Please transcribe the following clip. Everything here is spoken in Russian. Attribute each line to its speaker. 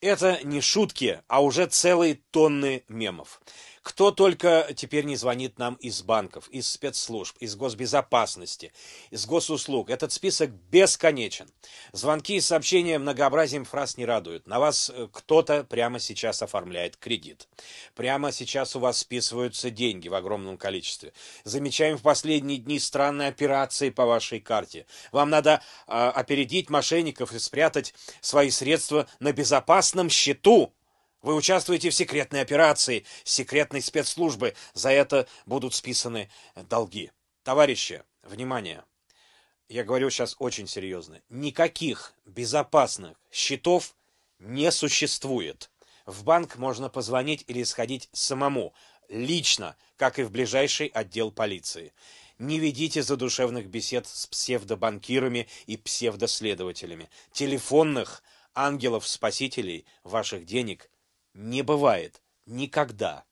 Speaker 1: Это не шутки, а уже целые тонны мемов. Кто только теперь не звонит нам из банков, из спецслужб, из госбезопасности, из госуслуг. Этот список бесконечен. Звонки и сообщения многообразием фраз не радуют. На вас э, кто-то прямо сейчас оформляет кредит. Прямо сейчас у вас списываются деньги в огромном количестве. Замечаем в последние дни странные операции по вашей карте. Вам надо э, опередить мошенников и спрятать свои средства на безопасном счету. Вы участвуете в секретной операции, секретной спецслужбы. За это будут списаны долги. Товарищи, внимание. Я говорю сейчас очень серьезно. Никаких безопасных счетов не существует. В банк можно позвонить или сходить самому, лично, как и в ближайший отдел полиции. Не ведите задушевных бесед с псевдобанкирами и псевдоследователями. Телефонных ангелов-спасителей ваших денег – не бывает никогда.